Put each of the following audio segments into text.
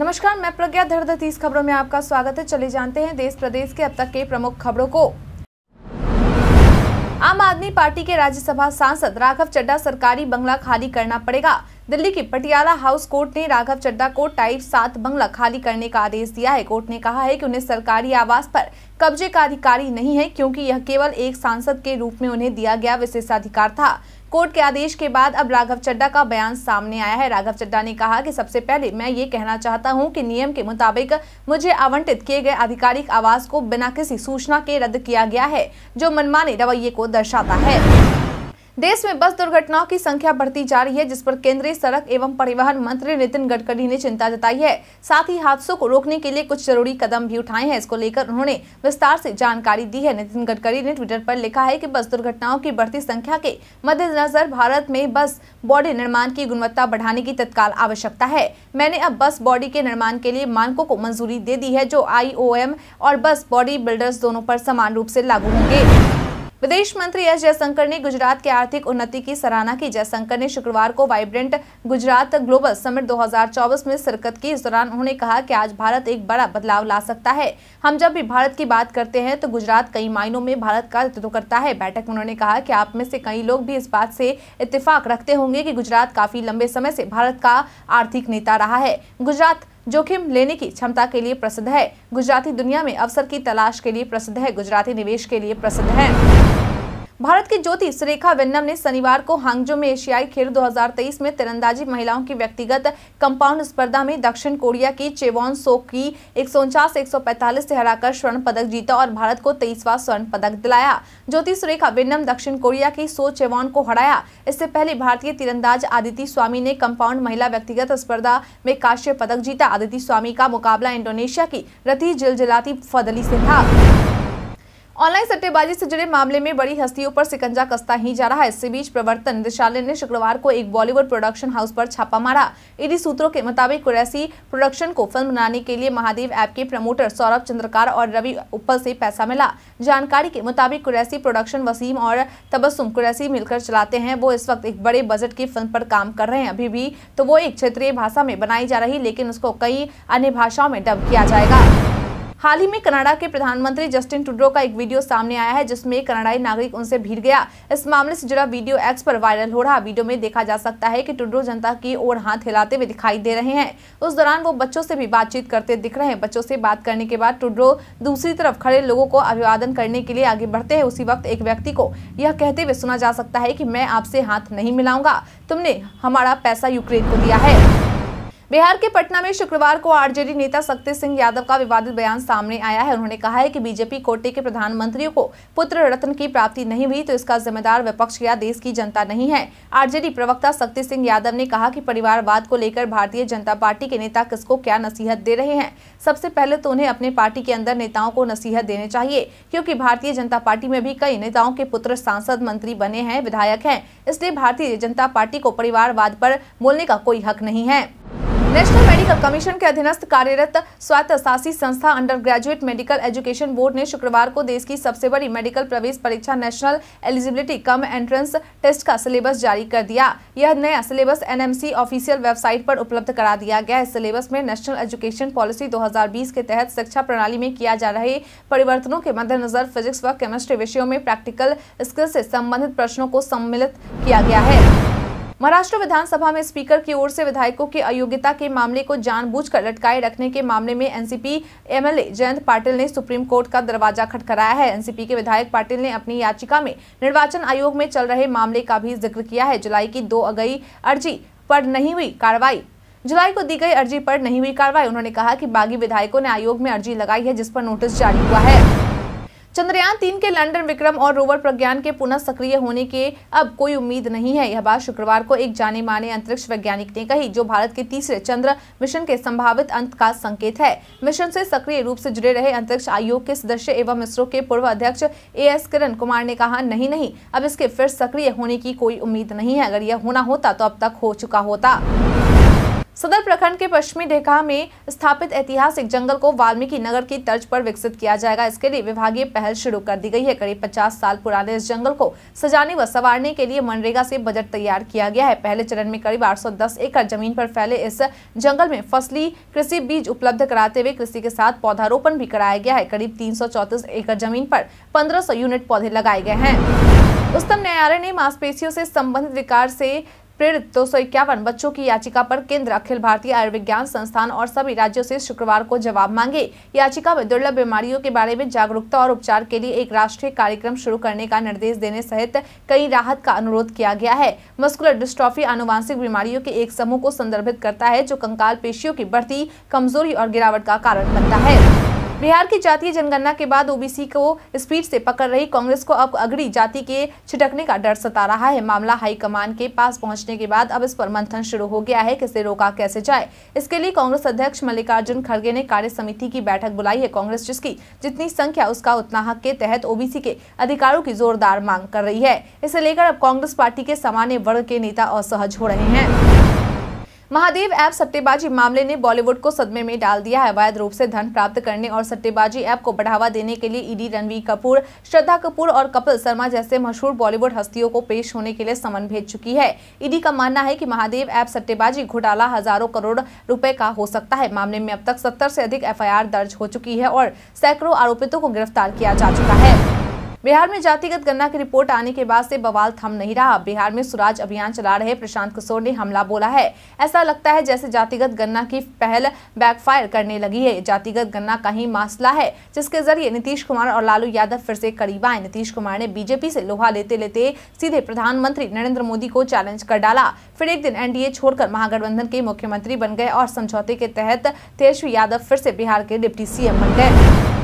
नमस्कार मैं प्रज्ञा धरद तीस खबरों में आपका स्वागत है चले जानते हैं देश प्रदेश के अब तक के प्रमुख खबरों को आम आदमी पार्टी के राज्यसभा सांसद राघव चड्डा सरकारी बंगला खाली करना पड़ेगा दिल्ली की पटियाला हाउस कोर्ट ने राघव चड्डा को टाइप सात बंगला खाली करने का आदेश दिया है कोर्ट ने कहा है कि उन्हें सरकारी आवास पर कब्जे का अधिकारी नहीं है क्योंकि यह केवल एक सांसद के रूप में उन्हें दिया गया विशेषाधिकार था कोर्ट के आदेश के बाद अब राघव चड्डा का बयान सामने आया है राघव चड्डा ने कहा कि सबसे पहले मैं ये कहना चाहता हूं कि नियम के मुताबिक मुझे आवंटित किए गए आधिकारिक आवास को बिना किसी सूचना के रद्द किया गया है जो मनमाने रवैये को दर्शाता है देश में बस दुर्घटनाओं की संख्या बढ़ती जा रही है जिस पर केंद्रीय सड़क एवं परिवहन मंत्री नितिन गडकरी ने चिंता जताई है साथ ही हादसों को रोकने के लिए कुछ जरूरी कदम भी उठाए हैं इसको लेकर उन्होंने विस्तार से जानकारी दी है नितिन गडकरी ने ट्विटर पर लिखा है कि बस दुर्घटनाओं की बढ़ती संख्या के मद्देनजर भारत में बस बॉडी निर्माण की गुणवत्ता बढ़ाने की तत्काल आवश्यकता है मैंने अब बस बॉडी के निर्माण के लिए मानकों को मंजूरी दे दी है जो आई और बस बॉडी बिल्डर्स दोनों पर समान रूप से लागू होंगे विदेश मंत्री एस जयशंकर ने गुजरात के आर्थिक उन्नति की सराहना की जयशंकर ने शुक्रवार को वाइब्रेंट गुजरात ग्लोबल समिट 2024 में शिरकत की इस दौरान उन्होंने कहा कि आज भारत एक बड़ा बदलाव ला सकता है हम जब भी भारत की बात करते हैं तो गुजरात कई मायनों में भारत का नेतृत्व करता है बैठक में उन्होंने कहा कि आप में से कई लोग भी इस बात से इतफाक रखते होंगे की गुजरात काफी लंबे समय से भारत का आर्थिक नेता रहा है गुजरात जोखिम लेने की क्षमता के लिए प्रसिद्ध है गुजराती दुनिया में अवसर की तलाश के लिए प्रसिद्ध है गुजराती निवेश के लिए प्रसिद्ध है भारत की ज्योति सुरेखा वेन्नम ने शनिवार को हांगजो में एशियाई खेल 2023 में तिरंदाजी महिलाओं की व्यक्तिगत कंपाउंड स्पर्धा में दक्षिण कोरिया की चेवॉन सो की एक सौ से हराकर स्वर्ण पदक जीता और भारत को तेईसवा स्वर्ण पदक दिलाया ज्योति सुरेखा वेन्नम दक्षिण कोरिया की सो चेवॉन को हराया इससे पहले भारतीय तीरंदाज आदिति स्वामी ने कंपाउंड महिला व्यक्तिगत स्पर्धा में काश्य पदक जीता आदिति स्वामी का मुकाबला इंडोनेशिया की रथी जिलजिलाती फदली से था ऑनलाइन सट्टेबाजी से जुड़े मामले में बड़ी हस्तियों पर सिकंजा कसता ही जा रहा है इसी बीच प्रवर्तन निदेशालय ने शुक्रवार को एक बॉलीवुड प्रोडक्शन हाउस पर छापा मारा ईडी सूत्रों के मुताबिक कुरैसी प्रोडक्शन को फिल्म बनाने के लिए महादेव ऐप के प्रमोटर सौरभ चंद्रकार और रवि उपल से पैसा मिला जानकारी के मुताबिक कुरैसी प्रोडक्शन वसीम और तबस्म कुरैसी मिलकर चलाते हैं वो इस वक्त एक बड़े बजट की फिल्म पर काम कर रहे हैं अभी भी तो वो एक क्षेत्रीय भाषा में बनाई जा रही लेकिन उसको कई अन्य भाषाओं में डब किया जाएगा हाल ही में कनाडा के प्रधानमंत्री जस्टिन टूडो का एक वीडियो सामने आया है जिसमें कनाडाई नागरिक उनसे भीड़ गया इस मामले से जुड़ा वीडियो एक्स पर वायरल हो रहा वीडियो में देखा जा सकता है कि टूडो जनता की ओर हाथ हिलाते हुए दिखाई दे रहे हैं उस दौरान वो बच्चों से भी बातचीत करते दिख रहे हैं बच्चों से बात करने के बाद टूडो दूसरी तरफ खड़े लोगों को अभिवादन करने के लिए आगे बढ़ते है उसी वक्त एक व्यक्ति को यह कहते हुए सुना जा सकता है की मैं आपसे हाथ नहीं मिलाऊंगा तुमने हमारा पैसा यूक्रेन को दिया है बिहार के पटना में शुक्रवार को आरजेडी नेता शक्ति सिंह यादव का विवादित बयान सामने आया है उन्होंने कहा है कि बीजेपी कोटे के प्रधानमंत्रियों को पुत्र रत्न की प्राप्ति नहीं हुई तो इसका जिम्मेदार विपक्ष या देश की जनता नहीं है आरजेडी प्रवक्ता शक्ति सिंह यादव ने कहा कि परिवारवाद को लेकर भारतीय जनता पार्टी के नेता किसको क्या नसीहत दे रहे हैं सबसे पहले तो उन्हें अपने पार्टी के अंदर नेताओं को नसीहत देने चाहिए क्योंकि भारतीय जनता पार्टी में भी कई नेताओं के पुत्र सांसद मंत्री बने हैं विधायक है इसलिए भारतीय जनता पार्टी को परिवारवाद पर बोलने का कोई हक नहीं है नेशनल मेडिकल कमीशन के अधीनस्थ कार्यरत स्वायत्त शासी संस्था undergraduate medical education board ने शुक्रवार को देश की सबसे बड़ी मेडिकल प्रवेश परीक्षा national eligibility cum entrance test का सिलेबस जारी कर दिया यह नया सिलेबस एनएमसी ऑफिशियल वेबसाइट पर उपलब्ध करा दिया गया इस सिलेबस में नेशनल एजुकेशन पॉलिसी दो के तहत शिक्षा प्रणाली में किया जा रहे परिवर्तनों के मद्देनजर फिजिक्स व केमिस्ट्री विषयों में प्रैक्टिकल स्किल से संबंधित प्रश्नों को सम्मिलित किया गया है महाराष्ट्र विधानसभा में स्पीकर की ओर से विधायकों की अयोग्यता के मामले को जानबूझकर लटकाए रखने के मामले में एनसीपी एमएलए जयंत पाटिल ने सुप्रीम कोर्ट का दरवाजा खटखराया है एनसीपी के विधायक पाटिल ने अपनी याचिका में निर्वाचन आयोग में चल रहे मामले का भी जिक्र किया है जुलाई की दो अगई अर्जी पर नहीं हुई कार्रवाई जुलाई को दी गई अर्जी पर नहीं हुई कार्रवाई उन्होंने कहा कि बागी विधायकों ने आयोग में अर्जी लगाई है जिस पर नोटिस जारी हुआ है चंद्रयान तीन के लैंडर विक्रम और रोवर प्रज्ञान के पुनः सक्रिय होने के अब कोई उम्मीद नहीं है यह बात शुक्रवार को एक जाने माने अंतरिक्ष वैज्ञानिक ने कही जो भारत के तीसरे चंद्र मिशन के संभावित अंत का संकेत है मिशन से सक्रिय रूप से जुड़े रहे अंतरिक्ष आयोग के सदस्य एवं इसरो के पूर्व अध्यक्ष ए एस किरण कुमार ने कहा नहीं नहीं अब इसके फिर सक्रिय होने की कोई उम्मीद नहीं है अगर यह होना होता तो अब तक हो चुका होता सदर प्रखंड के पश्चिमी ढेका में स्थापित ऐतिहासिक जंगल को वाल्मीकि नगर की तर्ज पर विकसित किया जाएगा इसके लिए विभागीय पहल शुरू कर दी गई है करीब 50 साल पुराने इस जंगल को सजाने व सवारने के लिए मनरेगा से बजट तैयार किया गया है पहले चरण में करीब 810 एकड़ जमीन पर फैले इस जंगल में फसली कृषि बीज उपलब्ध कराते हुए कृषि के साथ पौधारोपण भी कराया गया है करीब तीन एकड़ जमीन पर पंद्रह यूनिट पौधे लगाए गए हैं उच्चतम न्यायालय ने मांसपेशियों से संबंधित विकार से प्रेरित दो बच्चों की याचिका पर केंद्र अखिल भारतीय आयुर्विज्ञान संस्थान और सभी राज्यों से शुक्रवार को जवाब मांगे याचिका में दुर्लभ बीमारियों के बारे में जागरूकता और उपचार के लिए एक राष्ट्रीय कार्यक्रम शुरू करने का निर्देश देने सहित कई राहत का अनुरोध किया गया है मस्कुलर डिस्ट्रॉफी आनुवांशिक बीमारियों के एक समूह को संदर्भित करता है जो कंकाल पेशियों की बढ़ती कमजोरी और गिरावट का कारण बनता है बिहार की जातीय जनगणना के बाद ओबीसी को स्पीड से पकड़ रही कांग्रेस को अब अगड़ी जाति के छिटकने का डर सता रहा है मामला हाईकमान के पास पहुंचने के बाद अब इस पर मंथन शुरू हो गया है किसे रोका कैसे जाए इसके लिए कांग्रेस अध्यक्ष मल्लिकार्जुन खड़गे ने कार्य समिति की बैठक बुलाई है कांग्रेस जिसकी जितनी संख्या उसका उतना हक के तहत ओबीसी के अधिकारों की जोरदार मांग कर रही है इसे लेकर अब कांग्रेस पार्टी के सामान्य वर्ग के नेता असहज हो रहे हैं महादेव ऐप सट्टेबाजी मामले ने बॉलीवुड को सदमे में डाल दिया है अवैध रूप से धन प्राप्त करने और सट्टेबाजी ऐप को बढ़ावा देने के लिए ईडी रणवीर कपूर श्रद्धा कपूर और कपिल शर्मा जैसे मशहूर बॉलीवुड हस्तियों को पेश होने के लिए समन भेज चुकी है ईडी का मानना है कि महादेव ऐप सट्टेबाजी घोटाला हजारों करोड़ रुपए का हो सकता है मामले में अब तक सत्तर से अधिक एफ दर्ज हो चुकी है और सैकड़ों आरोपितों को गिरफ्तार किया जा चुका है बिहार में जातिगत गन्ना की रिपोर्ट आने के बाद से बवाल थम नहीं रहा बिहार में सुराज अभियान चला रहे प्रशांत किशोर ने हमला बोला है ऐसा लगता है जैसे जातिगत गन्ना की पहल बैकफायर करने लगी है जातिगत गन्ना का ही मासला है जिसके जरिए नीतीश कुमार और लालू यादव फिर से करीब आए नीतीश कुमार ने बीजेपी से लोहा लेते लेते सीधे प्रधानमंत्री नरेंद्र मोदी को चैलेंज कर डाला फिर एक दिन एनडीए छोड़कर महागठबंधन के मुख्यमंत्री बन गए और समझौते के तहत तेजस्वी यादव फिर से बिहार के डिप्टी सीएम बन गए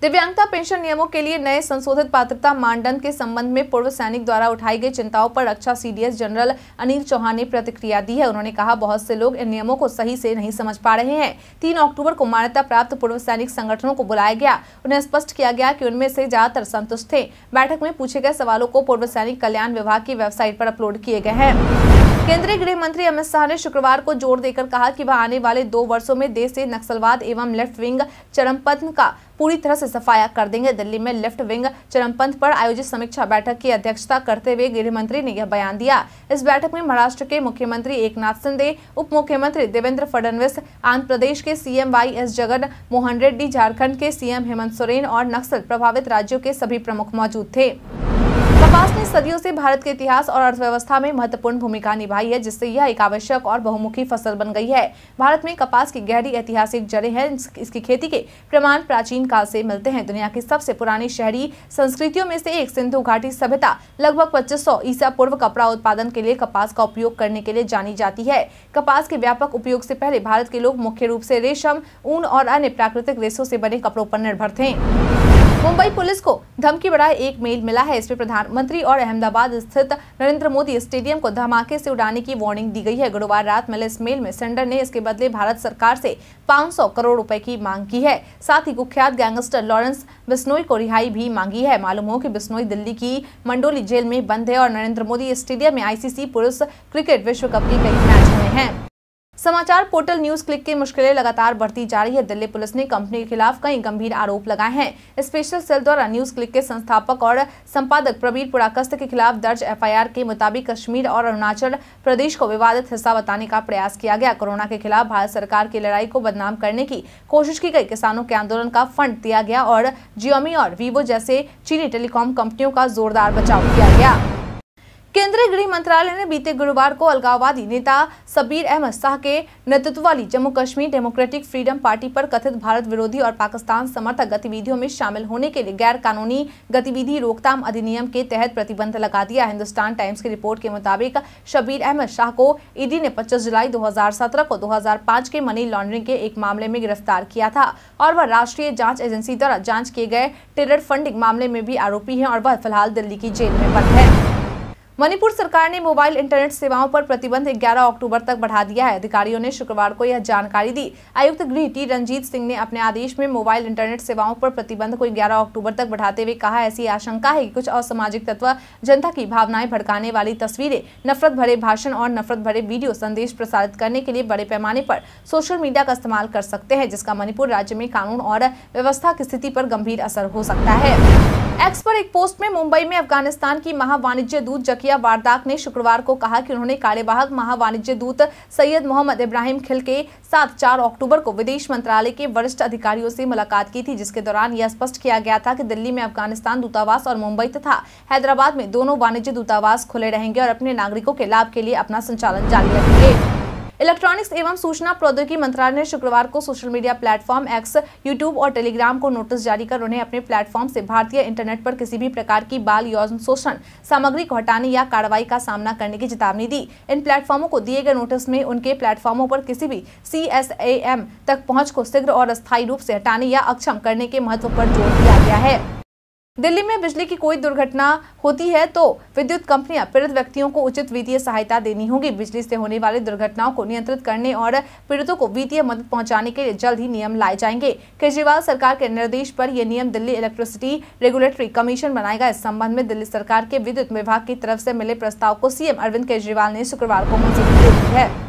दिव्यांगता पेंशन नियमों के लिए नए संशोधित पात्रता मानदंड के संबंध में पूर्व सैनिक द्वारा उठाई गई चिंताओं पर रक्षा सीडीएस जनरल अनिल चौहान ने प्रतिक्रिया दी है उन्होंने कहा बहुत से लोग इन नियमों को सही से नहीं समझ पा रहे हैं तीन अक्टूबर को मान्यता प्राप्त पूर्व सैनिक संगठनों को बुलाया गया उन्हें स्पष्ट किया गया कि उनमें से ज्यादातर संतुष्ट थे बैठक में पूछे गए सवालों को पूर्व सैनिक कल्याण विभाग की वेबसाइट पर अपलोड किए गए हैं केंद्रीय गृह मंत्री अमित शाह ने शुक्रवार को जोर देकर कहा कि वह आने वाले दो वर्षों में देश से नक्सलवाद एवं लेफ्ट विंग चरमपंथ का पूरी तरह से सफाया कर देंगे दिल्ली में लेफ्ट विंग चरमपंथ पर आयोजित समीक्षा बैठक की अध्यक्षता करते हुए गृह मंत्री ने यह बयान दिया इस बैठक में महाराष्ट्र के मुख्यमंत्री एक नाथ सिंधे उप मुख्यमंत्री देवेंद्र फडणवीस आंध्र प्रदेश के CM Y S Jagan Mohan Reddy Jharkhand के सीएम हेमंत सोरेन और नक्सल प्रभावित राज्यों के सभी प्रमुख मौजूद थे कपास ने सदियों से भारत के इतिहास और अर्थव्यवस्था में महत्वपूर्ण भूमिका निभाई है जिससे यह एक आवश्यक और बहुमुखी फसल बन गई है भारत में कपास की गहरी ऐतिहासिक जड़ें हैं इसकी खेती के प्रमाण प्राचीन काल से मिलते हैं दुनिया की सबसे पुरानी शहरी संस्कृतियों में से एक सिंधु घाटी सभ्यता लगभग पच्चीस सौ ईसा पूर्व कपड़ा उत्पादन के लिए कपास का उपयोग करने के लिए जानी जाती है कपास के व्यापक उपयोग से पहले भारत के लोग मुख्य रूप से रेशम ऊन और अन्य प्राकृतिक रेशों से बने कपड़ों पर निर्भर थे मुंबई पुलिस को धमकी बड़ा एक मेल मिला है इसमें प्रधानमंत्री और अहमदाबाद स्थित नरेंद्र मोदी स्टेडियम को धमाके से उड़ाने की वार्निंग दी गई है गुरुवार रात मिले इस मेल में सेंडर ने इसके बदले भारत सरकार से 500 करोड़ रुपए की मांग की है साथ ही कुख्यात गैंगस्टर लॉरेंस बिस्नोई को रिहाई भी मांगी है मालूम हो की बिस्नोई दिल्ली की मंडोली जेल में बंद है और नरेंद्र मोदी स्टेडियम में आईसीसी पुरुष क्रिकेट विश्व कप के कई मैच हुए हैं समाचार पोर्टल न्यूज क्लिक की मुश्किलें लगातार बढ़ती जा रही है दिल्ली पुलिस ने कंपनी के खिलाफ कई गंभीर आरोप लगाए हैं स्पेशल सेल द्वारा न्यूज क्लिक के संस्थापक और संपादक प्रवीर पुराकस्त के खिलाफ दर्ज एफआईआर के मुताबिक कश्मीर और अरुणाचल प्रदेश को विवादित हिस्सा बताने का प्रयास किया गया कोरोना के खिलाफ भारत सरकार की लड़ाई को बदनाम करने की कोशिश की गई किसानों के आंदोलन का फंड दिया गया और जियोमी और वीवो जैसे चीनी टेलीकॉम कंपनियों का जोरदार बचाव किया गया केंद्रीय गृह मंत्रालय ने बीते गुरुवार को अलगाववादी नेता सबीर अहमद शाह के नेतृत्व वाली Jammu Kashmir democratic freedom party पर कथित भारत विरोधी और पाकिस्तान समर्थक गतिविधियों में शामिल होने के लिए गैर कानूनी गतिविधि रोकथाम अधिनियम के तहत प्रतिबंध लगा दिया हिंदुस्तान टाइम्स की रिपोर्ट के मुताबिक शबीर अहमद शाह को ईडी ने पच्चीस जुलाई दो को दो के मनी लॉन्ड्रिंग के एक मामले में गिरफ्तार किया था और वह राष्ट्रीय जाँच एजेंसी द्वारा जाँच किए गए टेरर फंडिंग मामले में भी आरोपी है और वह फिलहाल दिल्ली की जेल में बंद है मणिपुर सरकार ने मोबाइल इंटरनेट सेवाओं पर प्रतिबंध 11 अक्टूबर तक बढ़ा दिया है अधिकारियों ने शुक्रवार को यह जानकारी दी आयुक्त गृह टी रंजीत सिंह ने अपने आदेश में मोबाइल इंटरनेट सेवाओं पर प्रतिबंध को 11 अक्टूबर तक बढ़ाते हुए कहा ऐसी आशंका है कि कुछ असामाजिक तत्व जनता की भावनाएं भड़काने वाली तस्वीरें नफरत भरे भाषण और नफरत भरे वीडियो संदेश प्रसारित करने के लिए बड़े पैमाने पर सोशल मीडिया का इस्तेमाल कर सकते हैं जिसका मणिपुर राज्य में कानून और व्यवस्था की स्थिति पर गंभीर असर हो सकता है एक्स पर एक पोस्ट में मुंबई में अफगानिस्तान की महावाणिज्य दूत जकिया वारदाक ने शुक्रवार को कहा कि उन्होंने कार्यवाहक महावाणिज्य दूत सैयद मोहम्मद इब्राहिम खिल के साथ 4 अक्टूबर को विदेश मंत्रालय के वरिष्ठ अधिकारियों से मुलाकात की थी जिसके दौरान यह स्पष्ट किया गया था कि दिल्ली में अफगानिस्तान दूतावास और मुंबई तथा हैदराबाद में दोनों वाणिज्य दूतावास खुले रहेंगे और अपने नागरिकों के लाभ के लिए अपना संचालन जारी रखेंगे इलेक्ट्रॉनिक्स एवं सूचना प्रौद्योगिकी मंत्रालय ने शुक्रवार को social media platform X YouTube और टेलीग्राम को नोटिस जारी कर उन्हें अपने प्लेटफॉर्म से भारतीय इंटरनेट पर किसी भी प्रकार की बाल यौन शोषण सामग्री को हटाने या कार्रवाई का सामना करने की चेतावनी दी इन प्लेटफॉर्मों को दिए गए नोटिस में उनके प्लेटफॉर्मों पर किसी भी सी तक पहुँच को शीघ्र और अस्थायी रूप से हटाने या अक्षम करने के महत्व पर जोर दिया गया है दिल्ली में बिजली की कोई दुर्घटना होती है तो विद्युत कंपनियां पीड़ित व्यक्तियों को उचित वित्तीय सहायता देनी होगी बिजली से होने वाली दुर्घटनाओं को नियंत्रित करने और पीड़ितों को वित्तीय मदद पहुंचाने के लिए जल्द ही नियम लाए जाएंगे केजरीवाल सरकार के निर्देश पर यह नियम दिल्ली इलेक्ट्रिसिटी रेगुलेटरी कमीशन बनाएगा इस संबंध में दिल्ली सरकार के विद्युत विभाग की तरफ से मिले प्रस्ताव को सीएम अरविंद केजरीवाल ने शुक्रवार को मंजूरी दे दी है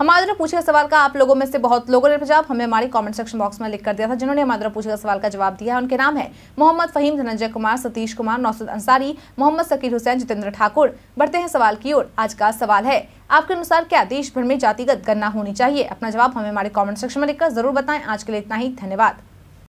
हमारे द्वारा पूछे गए सवाल का आप लोगों में से बहुत लोगों ने जवाब हमें हमारे कमेंट सेक्शन बॉक्स में लिख कर दिया था जिन्होंने हमारे द्वारा पूछे गए सवाल का जवाब दिया है उनके नाम है मोहम्मद फहीम धनंजय कुमार सतीश कुमार नौसद अंसारी मोहम्मद सकीर हुसैन जितेंद्र ठाकुर बढ़ते हैं सवाल की ओर आज का सवाल है आपके अनुसार क्या देश भर में जातिगत गणना होनी चाहिए अपना जवाब हमें हमारे कॉमेंट सेक्शन में लिखकर जरूर बताएं आज के लिए इतना ही धन्यवाद